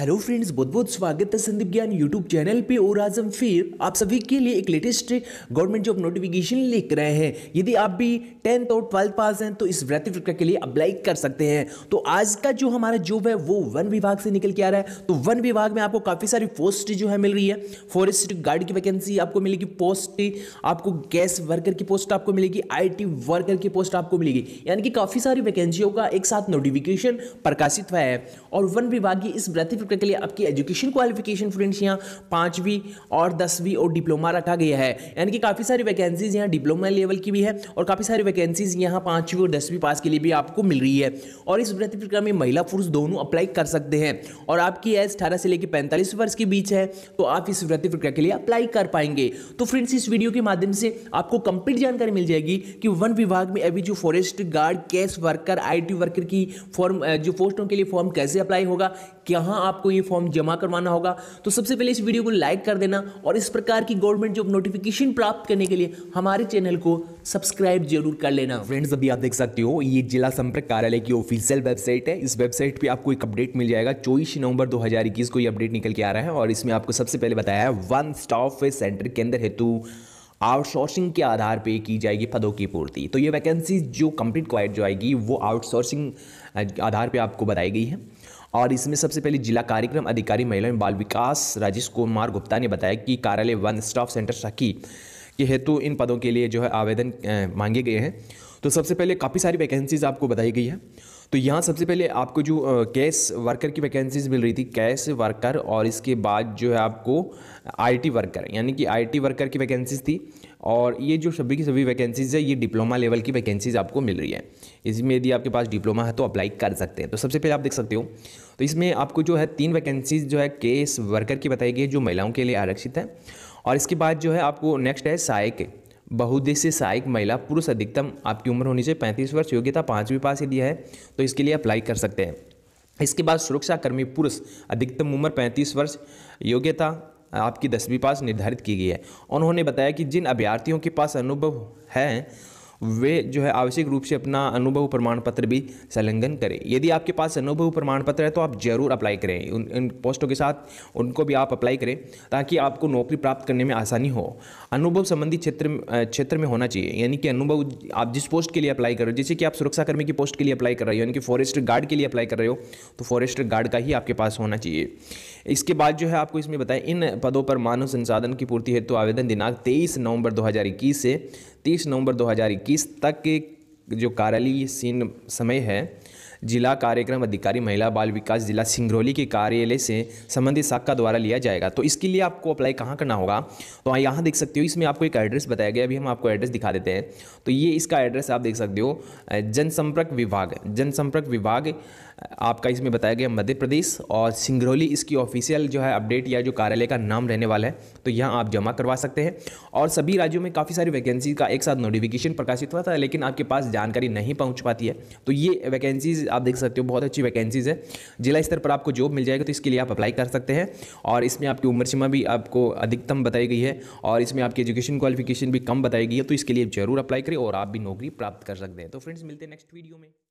hello friends बहुत बहुत स्वागत है संदीप ज्ञान यूट्यूब चैनल पे और आज हम फिर आप सभी के लिए एक लेटेस्ट गवर्नमेंट जॉब नोटिफिकेशन लेकर आए हैं यदि आप भी टेंथ और ट्वेल्थ पास हैं तो इस वृत्ति प्रक्रिया के लिए अप्लाई कर सकते हैं तो आज का जो हमारा जॉब है वो वन विभाग से निकल के आ रहा है तो वन विभाग में आपको काफ़ी सारी पोस्ट जो है मिल रही है फॉरेस्ट गार्ड की वैकेंसी आपको मिलेगी पोस्ट आपको गैस वर्कर की पोस्ट आपको मिलेगी आई वर्कर की पोस्ट आपको मिलेगी यानी कि काफ़ी सारी वैकेंसियों का एक साथ नोटिफिकेशन प्रकाशित हुआ है और वन विभाग की इस वृत्ति करने के लिए आपकी एजुकेशन क्वालिफिकेशन फ्रेंड्स यहाँ पाँचवीं और दसवीं और डिप्लोमा रखा गया है यानी कि काफ़ी सारी वैकेंसीज यहाँ डिप्लोमा लेवल की भी है और काफ़ी सारी वैकेंसीज यहाँ पाँचवीं और दसवीं पास के लिए भी आपको मिल रही है और इस भर्ती प्रक्रिया में महिला पुरुष दोनों अप्लाई कर सकते हैं और आपकी एज अठारह से लेकर पैंतालीस वर्ष के बीच है तो आप इस भर्ती प्रक्रिया के लिए अप्लाई कर पाएंगे तो फ्रेंड्स इस वीडियो के माध्यम से आपको कंप्लीट जानकारी मिल जाएगी कि वन विभाग में अभी जो forest guard cash worker IT worker की फॉर्म जो पोस्टों के लिए फॉर्म कैसे अप्लाई होगा कहाँ आपको ये फॉर्म जमा करवाना होगा तो सबसे पहले इस वीडियो को लाइक कर देना और इस प्रकार की गवर्नमेंट जॉब नोटिफिकेशन प्राप्त करने के लिए हमारे चैनल को सब्सक्राइब जरूर कर लेना फ्रेंड्स अभी आप देख सकते हो ये जिला संपर्क कार्यालय की ऑफिशियल वेबसाइट है इस वेबसाइट पर आपको एक अपडेट मिल जाएगा चौबीस नवंबर दो को ये अपडेट निकल के आ रहा है और इसमें आपको सबसे पहले बताया है वन स्टॉप सेंटर के अंदर हेतु आउटसोर्सिंग के आधार पे की जाएगी पदों की पूर्ति तो ये वैकेंसी जो कंप्लीट क्वाइट जो आएगी वो आउटसोर्सिंग आधार पे आपको बताई गई है और इसमें सबसे पहले जिला कार्यक्रम अधिकारी महिला एवं बाल विकास राजेश कुमार गुप्ता ने बताया कि कार्यालय वन स्टॉप सेंटर सखी के हेतु इन पदों के लिए जो है आवेदन मांगे गए हैं तो सबसे पहले काफ़ी सारी वैकेंसीज आपको बताई गई है तो यहाँ सबसे पहले आपको जो कैश वर्कर की वैकेंसीज मिल रही थी कैश वर्कर और इसके बाद जो है आपको आईटी वर्कर यानी कि आईटी वर्कर की वैकेंसीज थी और ये जो सभी की सभी वैकेंसीज़ है ये डिप्लोमा लेवल की वैकेंसीज आपको मिल रही है इसमें यदि आपके पास डिप्लोमा है तो अप्लाई कर सकते हैं तो सबसे पहले आप देख सकते हो तो इसमें आपको जो है तीन वैकेंसीज जो है केस वर्कर की बताई गई है जो महिलाओं के लिए आरक्षित है और इसके बाद जो है आपको नेक्स्ट है सहायक बहुद्देशीय सहायक महिला पुरुष अधिकतम आपकी उम्र होनी चाहिए पैंतीस वर्ष योग्यता पाँचवीं पास यदि है तो इसके लिए अप्लाई कर सकते हैं इसके बाद सुरक्षाकर्मी पुरुष अधिकतम उम्र पैंतीस वर्ष योग्यता आपकी दसवीं पास निर्धारित की गई है उन्होंने बताया कि जिन अभ्यर्थियों के पास अनुभव है वे जो है आवश्यक रूप से अपना अनुभव प्रमाण पत्र भी संलग्न करें यदि आपके पास अनुभव प्रमाण पत्र है तो आप जरूर अप्लाई करें उन इन पोस्टों के साथ उनको भी आप अप्लाई करें ताकि आपको नौकरी प्राप्त करने में आसानी हो अनुभव संबंधी क्षेत्र क्षेत्र में होना चाहिए यानी कि अनुभव आप जिस पोस्ट के लिए अप्लाई कर रहे हो जैसे कि आप सुरक्षाकर्मी की पोस्ट के लिए अप्लाई कर रहे हो यानी कि फॉरेस्ट गार्ड के लिए अप्लाई कर रहे हो तो फॉरेस्ट गार्ड का ही आपके पास होना चाहिए इसके बाद जो है आपको इसमें बताएं इन पदों पर मानव संसाधन की पूर्ति हेतु आवेदन दिनांक तेईस नवंबर दो से 30 नवंबर 2021 तक के जो सीन समय है जिला कार्यक्रम अधिकारी महिला बाल विकास जिला सिंगरौली के कार्यालय से संबंधित शाखा द्वारा लिया जाएगा तो इसके लिए आपको अप्लाई कहाँ करना होगा तो यहाँ देख सकते हो इसमें आपको एक एड्रेस बताया गया अभी हम आपको एड्रेस दिखा देते हैं तो ये इसका एड्रेस आप देख सकते हो जनसंपर्क विभाग जनसंपर्क विभाग आपका इसमें बताया गया मध्य प्रदेश और सिंगरौली इसकी ऑफिशियल जो है अपडेट या जो कार्यालय का नाम रहने वाला है तो यहाँ आप जमा करवा सकते हैं और सभी राज्यों में काफ़ी सारी वैकेंसी का एक साथ नोटिफिकेशन प्रकाशित हुआ था लेकिन आपके पास जानकारी नहीं पहुँच पाती है तो ये वैकेंसीज आप देख सकते हो बहुत अच्छी वैकेंसीज़ है जिला स्तर पर आपको जॉब मिल जाएगा तो इसके लिए आप अप्लाई कर सकते हैं और इसमें आपकी उम्र सीमा भी आपको अधिकतम बताई गई है और इसमें आपकी एजुकेशन क्वालिफिकेशन भी कम बताई गई है तो इसके लिए ज़रूर अप्लाई करें और आप भी नौकरी प्राप्त कर सकते हैं तो फ्रेंड्स मिलते हैं नेक्स्ट वीडियो में